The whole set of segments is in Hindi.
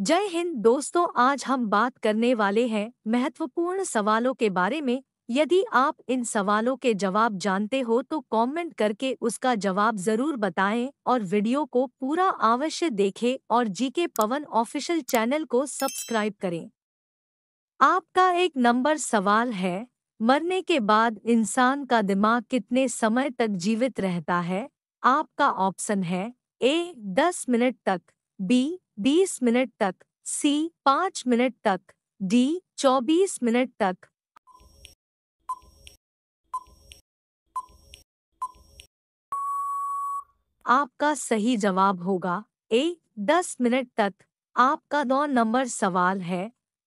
जय हिंद दोस्तों आज हम बात करने वाले हैं महत्वपूर्ण सवालों के बारे में यदि आप इन सवालों के जवाब जानते हो तो कमेंट करके उसका जवाब जरूर बताएं और वीडियो को पूरा अवश्य देखें और जीके पवन ऑफिशियल चैनल को सब्सक्राइब करें आपका एक नंबर सवाल है मरने के बाद इंसान का दिमाग कितने समय तक जीवित रहता है आपका ऑप्शन है ए दस मिनट तक बी बीस मिनट तक सी पाँच मिनट तक डी चौबीस मिनट तक आपका सही जवाब होगा ए दस मिनट तक आपका दो नंबर सवाल है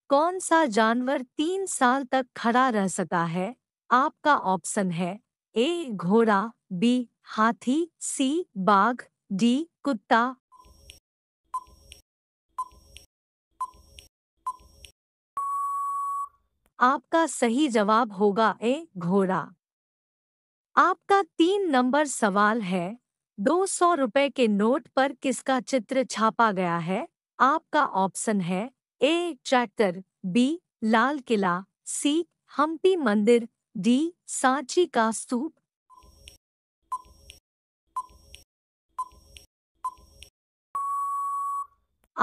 कौन सा जानवर तीन साल तक खड़ा रह सका है आपका ऑप्शन है ए घोड़ा बी हाथी सी बाघ डी कुत्ता आपका सही जवाब होगा ए घोड़ा आपका तीन नंबर सवाल है दो सौ रुपए के नोट पर किसका चित्र छापा गया है आपका ऑप्शन है A tractor B Lal Qila C Hampi मंदिर डी सांची का स्तूप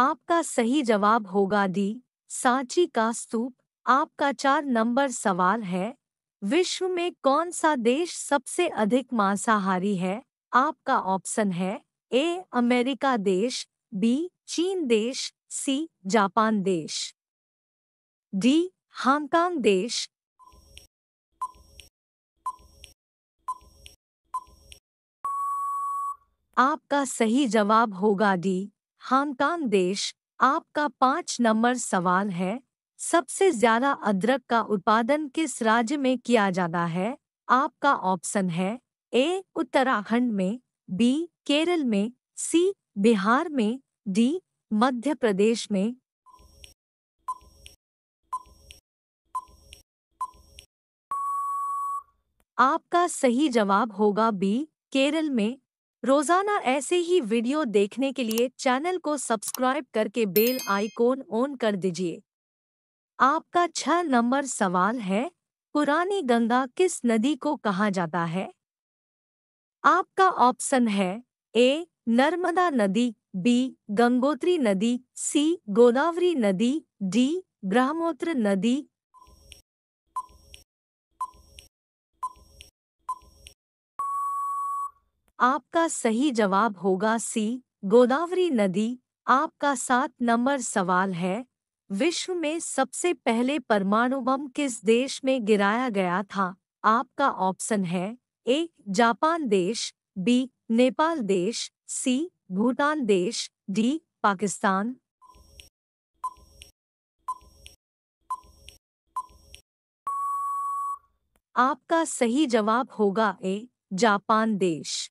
आपका सही जवाब होगा डी सांची का स्तूप आपका चार नंबर सवाल है विश्व में कौन सा देश सबसे अधिक मांसाहारी है आपका ऑप्शन है ए अमेरिका देश बी चीन देश सी जापान देश डी हांगकांग देश आपका सही जवाब होगा डी हांगकांग देश आपका पांच नंबर सवाल है सबसे ज्यादा अदरक का उत्पादन किस राज्य में किया जाता है आपका ऑप्शन है ए उत्तराखंड में बी केरल में सी बिहार में डी मध्य प्रदेश में आपका सही जवाब होगा बी केरल में रोजाना ऐसे ही वीडियो देखने के लिए चैनल को सब्सक्राइब करके बेल आइकॉन ऑन कर दीजिए आपका छह नंबर सवाल है पुरानी गंगा किस नदी को कहा जाता है आपका ऑप्शन है ए नर्मदा नदी बी गंगोत्री नदी सी गोदावरी नदी डी ब्रह्मोत्र नदी आपका सही जवाब होगा सी गोदावरी नदी आपका सात नंबर सवाल है विश्व में सबसे पहले परमाणु बम किस देश में गिराया गया था आपका ऑप्शन है ए जापान देश बी नेपाल देश सी भूटान देश डी पाकिस्तान आपका सही जवाब होगा ए जापान देश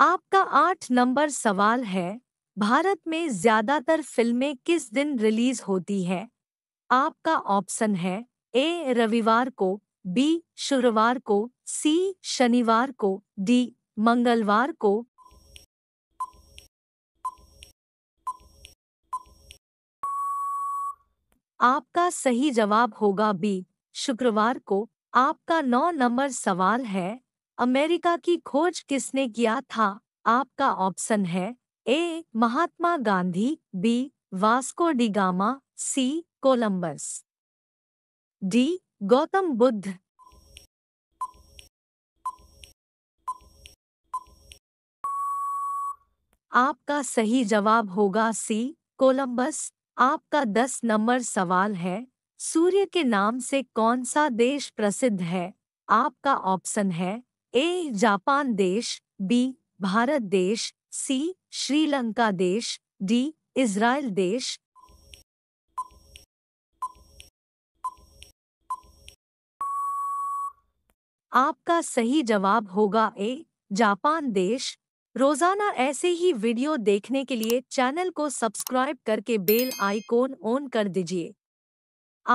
आपका आठ नंबर सवाल है भारत में ज्यादातर फिल्में किस दिन रिलीज होती हैं आपका ऑप्शन है ए रविवार को बी शुक्रवार को सी शनिवार को डी मंगलवार को आपका सही जवाब होगा बी शुक्रवार को आपका नौ नंबर सवाल है अमेरिका की खोज किसने किया था आपका ऑप्शन है A Mahatma Gandhi B Vasco da Gama C Columbus D Gautam Buddha आपका सही जवाब होगा सी कोलंबस आपका दस नंबर सवाल है सूर्य के नाम से कौन सा देश प्रसिद्ध है आपका ऑप्शन है ए जापान देश बी भारत देश सी श्रीलंका देश डी इसराइल देश आपका सही जवाब होगा ए जापान देश रोजाना ऐसे ही वीडियो देखने के लिए चैनल को सब्सक्राइब करके बेल आइकॉन ऑन कर दीजिए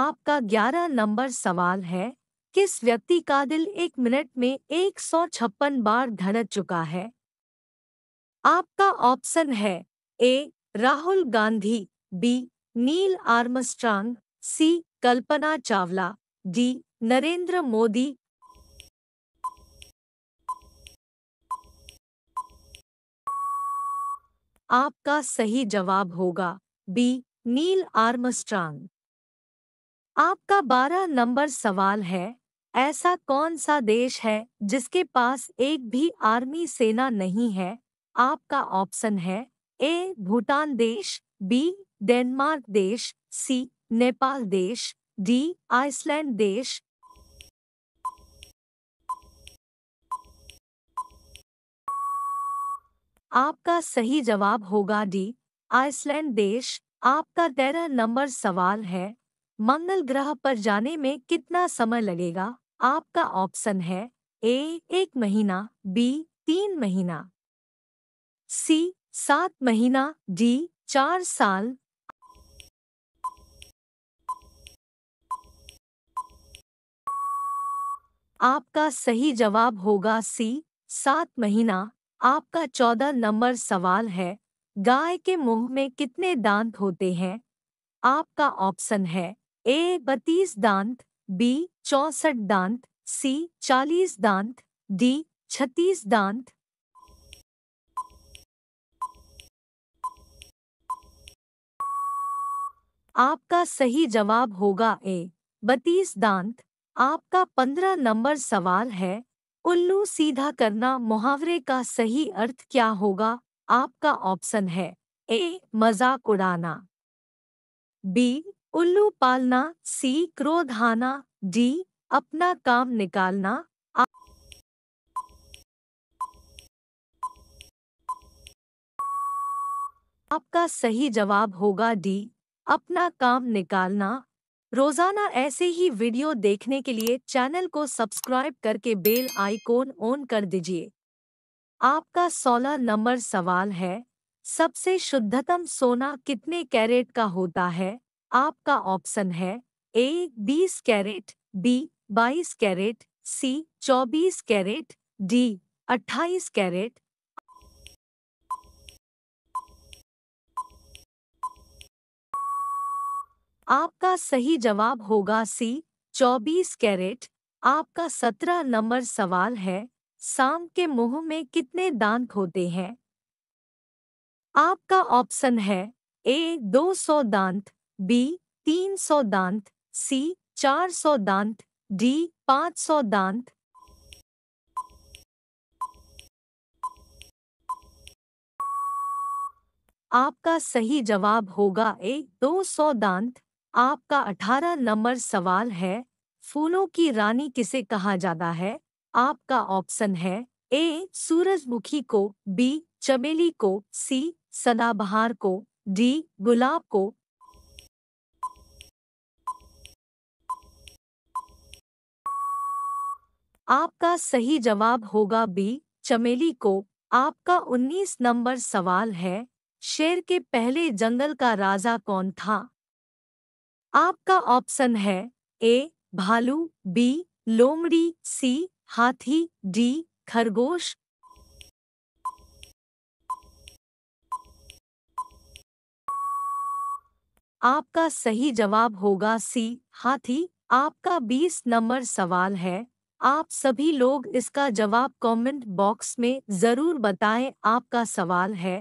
आपका 11 नंबर सवाल है किस व्यक्ति का दिल एक मिनट में 156 बार धड़क चुका है आपका ऑप्शन है A Rahul Gandhi B Neil Armstrong C Kalpana Chawla D Narendra Modi आपका सही जवाब होगा बी नील आर्मस्ट्रांग आपका बारह नंबर सवाल है ऐसा कौन सा देश है जिसके पास एक भी आर्मी सेना नहीं है आपका ऑप्शन है ए भूटान देश बी डेनमार्क देश सी नेपाल देश डी आइसलैंड देश आपका सही जवाब होगा डी आइसलैंड देश आपका तेरह नंबर सवाल है मंगल ग्रह पर जाने में कितना समय लगेगा आपका ऑप्शन है ए एक महीना बी तीन महीना सी सात महीना डी चार साल आपका सही जवाब होगा सी सात महीना आपका चौदह नंबर सवाल है गाय के मुंह में कितने दांत होते हैं आपका ऑप्शन है ए बत्तीस दांत बी चौसठ दांत सी चालीस दांत डी छत्तीस दांत आपका सही जवाब होगा ए बतीस दांत आपका पंद्रह नंबर सवाल है उल्लू सीधा करना मुहावरे का सही अर्थ क्या होगा आपका ऑप्शन है ए मजाक उड़ाना बी उल्लू पालना सी क्रोधाना डी अपना काम निकालना आपका सही जवाब होगा डी अपना काम निकालना रोजाना ऐसे ही वीडियो देखने के लिए चैनल को सब्सक्राइब करके बेल आइकॉन ऑन कर दीजिए आपका सोलह नंबर सवाल है सबसे शुद्धतम सोना कितने कैरेट का होता है आपका ऑप्शन है ए बीस कैरेट बी बाईस कैरेट सी चौबीस कैरेट डी अट्ठाईस कैरेट आपका सही जवाब होगा सी चौबीस कैरेट आपका सत्रह नंबर सवाल है सांप के मुंह में कितने दांत होते हैं आपका ऑप्शन है ए दो सौ दांत बी तीन सौ दांत सी चार सौ दांत डी पाँच सौ दांत आपका सही जवाब होगा ए दो सौ दांत आपका अठारह नंबर सवाल है फूलों की रानी किसे कहा जाता है आपका ऑप्शन है ए सूरजमुखी को बी चमेली को सी सदाबहार को डी गुलाब को आपका सही जवाब होगा बी चमेली को आपका 19 नंबर सवाल है शेर के पहले जंगल का राजा कौन था आपका ऑप्शन है ए भालू बी लोमड़ी सी हाथी डी खरगोश आपका सही जवाब होगा सी हाथी आपका 20 नंबर सवाल है आप सभी लोग इसका जवाब कमेंट बॉक्स में जरूर बताएं आपका सवाल है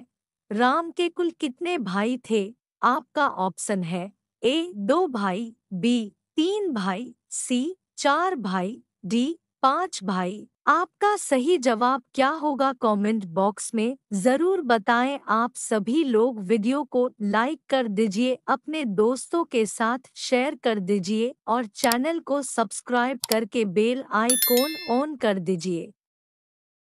राम के कुल कितने भाई थे आपका ऑप्शन है ए दो भाई बी तीन भाई सी चार भाई डी पाँच भाई आपका सही जवाब क्या होगा कमेंट बॉक्स में जरूर बताएं आप सभी लोग वीडियो को लाइक कर दीजिए अपने दोस्तों के साथ शेयर कर दीजिए और चैनल को सब्सक्राइब करके बेल आइकॉन ऑन कर दीजिए